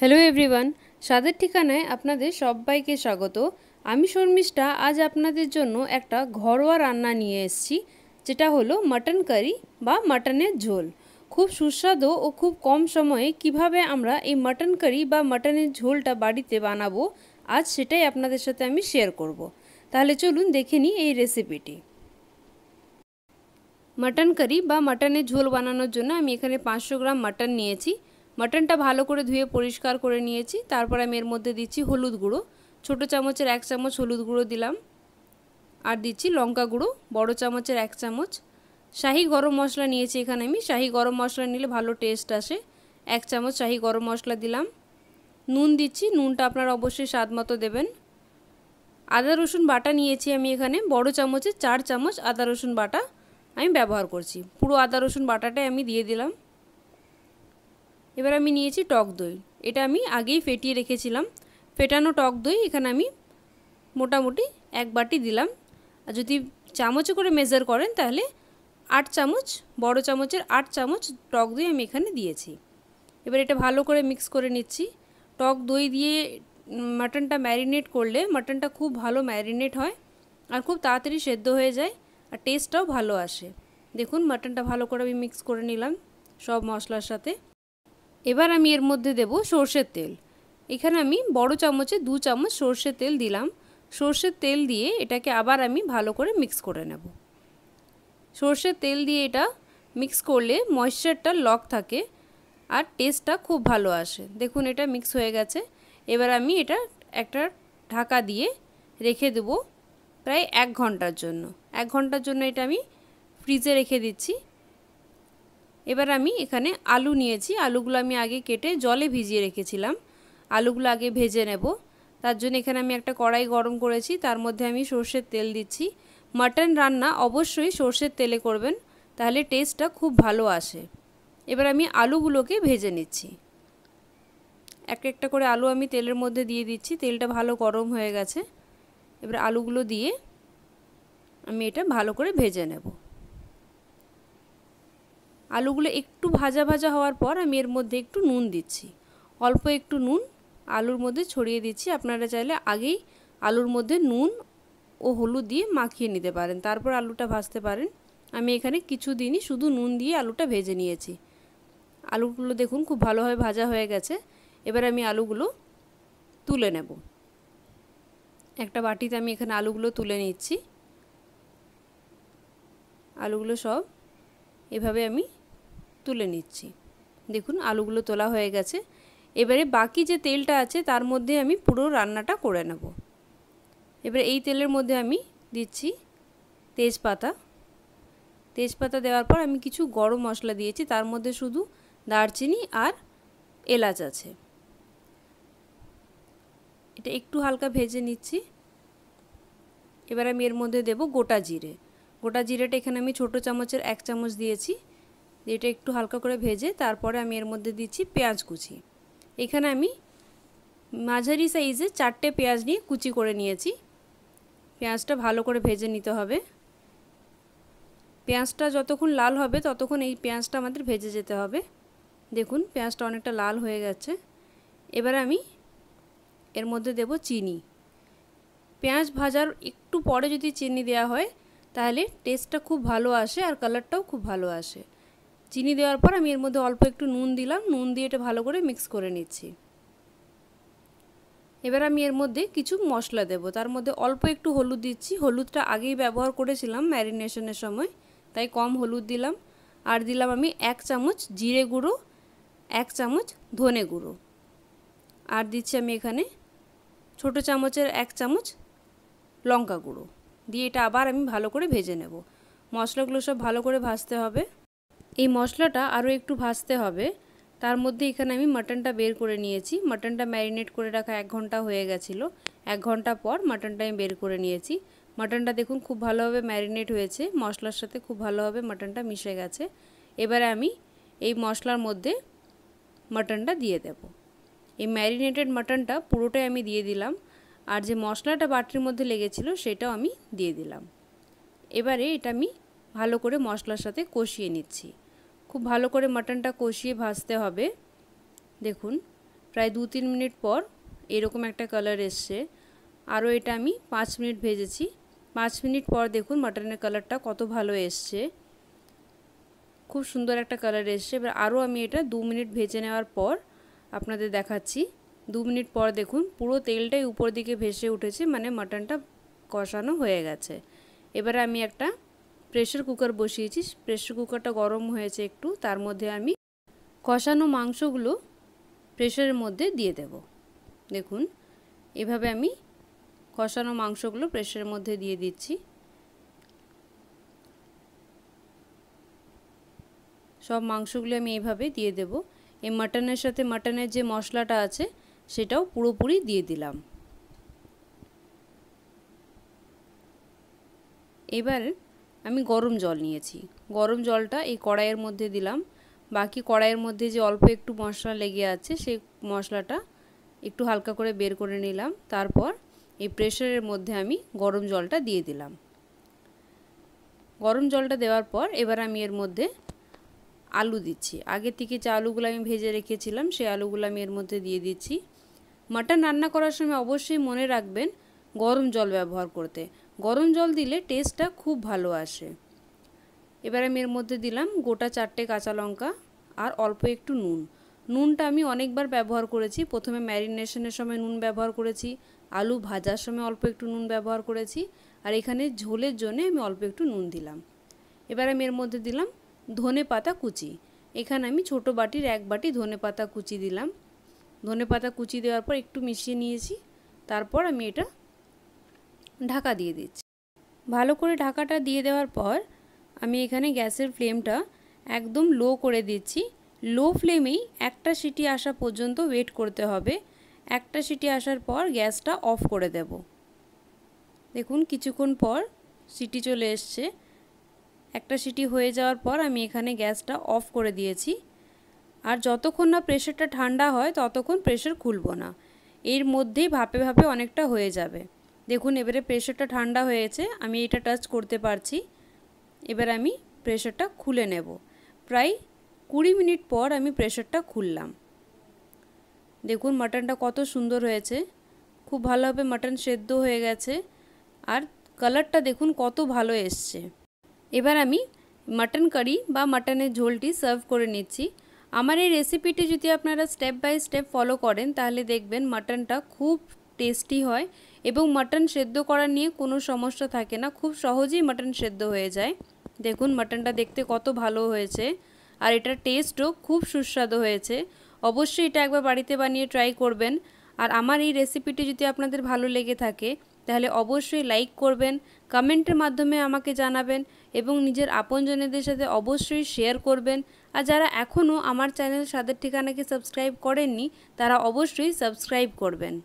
Hello everyone স্বাদের ঠিকানায় আপনাদের সবাইকে স্বাগত আমি শর্মিষ্ঠা আজ আপনাদের জন্য একটা ঘরোয়া রান্না নিয়ে এসেছি যেটা হলো মাটন কারি বা মাটনের ঝোল খুব সুস্বাদু ও খুব কম সময়ে কিভাবে আমরা এই মাটন কারি বা মাটনের ঝোলটা বাড়িতে বানাবো আজ সেটাই আপনাদের সাথে আমি শেয়ার করব। তাহলে চলুন দেখে নিই এই রেসিপিটি মাটন কারি বা মাটনের ঝোল বানানোর জন্য আমি এখানে পাঁচশো গ্রাম মাটন নিয়েছি মাটনটা ভালো করে ধুয়ে পরিষ্কার করে নিয়েছি তারপর আমি এর মধ্যে দিচ্ছি হলুদ গুঁড়ো ছোটো চামচের এক চামচ হলুদ গুঁড়ো দিলাম আর দিচ্ছি লঙ্কা গুঁড়ো বড় চামচের এক চামচ শাহি গরম মশলা নিয়েছি এখানে আমি শাহি গরম মশলা নিলে ভালো টেস্ট আসে এক চামচ শাহি গরম মশলা দিলাম নুন দিচ্ছি নুনটা আপনারা অবশ্যই স্বাদ মতো দেবেন আদা রসুন বাটা নিয়েছি আমি এখানে বড় চামচে চার চামচ আদা রসুন বাটা আমি ব্যবহার করছি পুরো আদা রসুন বাটাটাই আমি দিয়ে দিলাম এবার আমি নিয়েছি টক দই এটা আমি আগেই ফেটিয়ে রেখেছিলাম ফেটানো টক দই এখানে আমি মোটামুটি এক বাটি দিলাম আর যদি চামচে করে মেজার করেন তাহলে আট চামচ বড় চামচের আট চামচ টক দই আমি এখানে দিয়েছি এবার এটা ভালো করে মিক্স করে নিচ্ছি টক দই দিয়ে মাটনটা ম্যারিনেট করলে মাটনটা খুব ভালো ম্যারিনেট হয় আর খুব তাড়াতাড়ি সেদ্ধ হয়ে যায় আর টেস্টটাও ভালো আসে দেখুন মাটনটা ভালো করে আমি মিক্স করে নিলাম সব মশলার সাথে এবার আমি এর মধ্যে দেব সর্ষের তেল এখানে আমি বড় চামচে দু চামচ সর্ষের তেল দিলাম সর্ষের তেল দিয়ে এটাকে আবার আমি ভালো করে মিক্স করে নেব সর্ষের তেল দিয়ে এটা মিক্স করলে ময়শ্চারটা লক থাকে আর টেস্টটা খুব ভালো আসে দেখুন এটা মিক্স হয়ে গেছে এবার আমি এটা একটা ঢাকা দিয়ে রেখে দেবো প্রায় এক ঘন্টার জন্য এক ঘন্টার জন্য এটা আমি ফ্রিজে রেখে দিচ্ছি এবার আমি এখানে আলু নিয়েছি আলুগুলো আমি আগে কেটে জলে ভিজিয়ে রেখেছিলাম আলুগুলো আগে ভেজে নেব তার জন্য এখানে আমি একটা কড়াই গরম করেছি তার মধ্যে আমি সর্ষের তেল দিচ্ছি মাটন রান্না অবশ্যই সর্ষের তেলে করবেন তাহলে টেস্টটা খুব ভালো আসে এবার আমি আলুগুলোকে ভেজে নিচ্ছি এক একটা করে আলু আমি তেলের মধ্যে দিয়ে দিচ্ছি তেলটা ভালো গরম হয়ে গেছে এবার আলুগুলো দিয়ে আমি এটা ভালো করে ভেজে নেবো আলুগুলো একটু ভাজা ভাজা হওয়ার পর আমি এর মধ্যে একটু নুন দিচ্ছি অল্প একটু নুন আলুর মধ্যে ছড়িয়ে দিচ্ছি আপনারা চাইলে আগেই আলুর মধ্যে নুন ও হলুদ দিয়ে মাখিয়ে নিতে পারেন তারপর আলুটা ভাজতে পারেন আমি এখানে কিছু দিনই শুধু নুন দিয়ে আলুটা ভেজে নিয়েছি আলুগুলো দেখুন খুব ভালোভাবে ভাজা হয়ে গেছে এবার আমি আলুগুলো তুলে নেব একটা বাটিতে আমি এখানে আলুগুলো তুলে নিচ্ছি আলুগুলো সব এভাবে আমি তুলে নিচ্ছি দেখুন আলুগুলো তোলা হয়ে গেছে এবারে বাকি যে তেলটা আছে তার মধ্যে আমি পুরো রান্নাটা করে নেব এবারে এই তেলের মধ্যে আমি দিচ্ছি তেজপাতা তেজপাতা দেওয়ার পর আমি কিছু গরম মশলা দিয়েছি তার মধ্যে শুধু দারচিনি আর এলাচ আছে এটা একটু হালকা ভেজে নিচ্ছি এবার আমি এর মধ্যে দেব গোটা জিরে গোটা জিরেটা এখানে আমি ছোট চামচের এক চামচ দিয়েছি এটা একটু হালকা করে ভেজে তারপরে আমি এর মধ্যে দিচ্ছি পেঁয়াজ কুচি এখানে আমি মাঝারি সাইজে চারটে পেঁয়াজ নিয়ে কুচি করে নিয়েছি পেঁয়াজটা ভালো করে ভেজে নিতে হবে পেঁয়াজটা যতক্ষণ লাল হবে ততক্ষণ এই পেঁয়াজটা আমাদের ভেজে যেতে হবে দেখুন পেঁয়াজটা অনেকটা লাল হয়ে গেছে এবার আমি এর মধ্যে দেব চিনি পেঁয়াজ ভাজার একটু পরে যদি চিনি দেওয়া হয় তাহলে টেস্টটা খুব ভালো আসে আর কালারটাও খুব ভালো আসে চিনি দেওয়ার পর আমি এর মধ্যে অল্প একটু নুন দিলাম নুন দিয়ে এটা ভালো করে মিক্স করে নিচ্ছি এবার আমি এর মধ্যে কিছু মশলা দেব তার মধ্যে অল্প একটু হলুদ দিচ্ছি হলুদটা আগেই ব্যবহার করেছিলাম ম্যারিনেশনের সময় তাই কম হলুদ দিলাম আর দিলাম আমি এক চামচ জিরে গুঁড়ো এক চামচ ধনে গুঁড়ো আর দিচ্ছি আমি এখানে ছোট চামচের এক চামচ লঙ্কা গুঁড়ো দিয়ে এটা আবার আমি ভালো করে ভেজে নেব মশলাগুলো সব ভালো করে ভাজতে হবে এই মশলাটা আরও একটু ভাজতে হবে তার মধ্যে এখানে আমি মাটনটা বের করে নিয়েছি মাটনটা ম্যারিনেট করে রাখা এক ঘন্টা হয়ে গেছিলো এক ঘন্টা পর মাটনটা আমি বের করে নিয়েছি মাটনটা দেখুন খুব ভালোভাবে ম্যারিনেট হয়েছে মশলার সাথে খুব ভালোভাবে মাটনটা মিশে গেছে এবারে আমি এই মশলার মধ্যে মাটনটা দিয়ে দেব এই ম্যারিনেটেড মাটনটা পুরোটাই আমি দিয়ে দিলাম আর যে মশলাটা বাটির মধ্যে লেগেছিলো সেটাও আমি দিয়ে দিলাম এবারে এটা আমি ভালো করে মশলার সাথে কষিয়ে নিচ্ছি খুব ভালো করে মাটনটা কষিয়ে ভাজতে হবে দেখুন প্রায় দু তিন মিনিট পর এরকম একটা কালার এসছে আরও এটা আমি পাঁচ মিনিট ভেজেছি পাঁচ মিনিট পর দেখুন মাটনের কালারটা কত ভালো এসছে খুব সুন্দর একটা কালার এসছে এবার আরও আমি এটা দু মিনিট ভেজে নেওয়ার পর আপনাদের দেখাচ্ছি দু মিনিট পর দেখুন পুরো তেলটাই উপর দিকে ভেসে উঠেছে মানে মাটনটা কষানো হয়ে গেছে এবারে আমি একটা প্রেশার কুকার বসিয়েছি প্রেশার কুকারটা গরম হয়েছে একটু তার মধ্যে আমি কষানো মাংসগুলো প্রেশারের মধ্যে দিয়ে দেব দেখুন এভাবে আমি কষানো মাংসগুলো প্রেশারের মধ্যে দিয়ে দিচ্ছি সব মাংসগুলো আমি এইভাবে দিয়ে দেব এই মাটনের সাথে মাটনের যে মশলাটা আছে সেটাও পুরোপুরি দিয়ে দিলাম এবার আমি গরম জল নিয়েছি গরম জলটা এই কড়াইয়ের মধ্যে দিলাম বাকি কড়াইয়ের মধ্যে যে অল্প একটু মশলা লেগে আছে সেই মশলাটা একটু হালকা করে বের করে নিলাম তারপর এই প্রেশারের মধ্যে আমি গরম জলটা দিয়ে দিলাম গরম জলটা দেওয়ার পর এবার আমি এর মধ্যে আলু দিচ্ছি আগে থেকে যে আলুগুলো আমি ভেজে রেখেছিলাম সেই আলুগুলো আমি এর মধ্যে দিয়ে দিচ্ছি মাটন রান্না করার সময় অবশ্যই মনে রাখবেন গরম জল ব্যবহার করতে গরম জল দিলে টেস্টটা খুব ভালো আসে এবার আমি এর মধ্যে দিলাম গোটা চারটে কাঁচা লঙ্কা আর অল্প একটু নুন নুনটা আমি অনেকবার ব্যবহার করেছি প্রথমে ম্যারিনেশনের সময় নুন ব্যবহার করেছি আলু ভাজার সময় অল্প একটু নুন ব্যবহার করেছি আর এখানে ঝোলের জন্যে আমি অল্প একটু নুন দিলাম এবার আমি এর মধ্যে দিলাম ধনে পাতা কুচি এখানে আমি ছোট বাটির এক বাটি ধনে পাতা কুচি দিলাম ধনে পাতা কুচি দেওয়ার পর একটু মিশিয়ে নিয়েছি তারপর আমি এটা ঢাকা দিয়ে দিচ্ছি ভালো করে ঢাকাটা দিয়ে দেওয়ার পর আমি এখানে গ্যাসের ফ্লেমটা একদম লো করে দিচ্ছি লো ফ্লেমেই একটা সিটি আসা পর্যন্ত ওয়েট করতে হবে একটা সিটি আসার পর গ্যাসটা অফ করে দেব দেখুন কিছুক্ষণ পর সিটি চলে এসছে একটা সিটি হয়ে যাওয়ার পর আমি এখানে গ্যাসটা অফ করে দিয়েছি আর যতক্ষণ না প্রেশারটা ঠান্ডা হয় ততক্ষণ প্রেশার খুলব না এর মধ্যেই ভাপে ভাপে অনেকটা হয়ে যাবে দেখুন এবারে প্রেশারটা ঠান্ডা হয়েছে আমি এটা টাচ করতে পারছি এবার আমি প্রেশারটা খুলে নেব প্রায় কুড়ি মিনিট পর আমি প্রেশারটা খুললাম দেখুন মাটনটা কত সুন্দর হয়েছে খুব ভালোভাবে মাটন সেদ্ধ হয়ে গেছে আর কালারটা দেখুন কত ভালো এসছে এবার আমি মাটন কারি বা মাটনের ঝোলটি সার্ভ করে নিচ্ছি আমার এই রেসিপিটি যদি আপনারা স্টেপ বাই স্টেপ ফলো করেন তাহলে দেখবেন মাটনটা খুব টেস্টি হয় এবং মাটন সেদ্ধ করা নিয়ে কোনো সমস্যা থাকে না খুব সহজেই মাটন সেদ্ধ হয়ে যায় দেখুন মাটনটা দেখতে কত ভালো হয়েছে আর এটার টেস্টও খুব সুস্বাদু হয়েছে অবশ্যই এটা একবার বাড়িতে বানিয়ে ট্রাই করবেন আর আমার এই রেসিপিটি যদি আপনাদের ভালো লেগে থাকে তাহলে অবশ্যই লাইক করবেন কমেন্টের মাধ্যমে আমাকে জানাবেন এবং নিজের আপনজনেদের সাথে অবশ্যই শেয়ার করবেন আর যারা এখনও আমার চ্যানেল সাদের ঠিকানাকে সাবস্ক্রাইব করেননি তারা অবশ্যই সাবস্ক্রাইব করবেন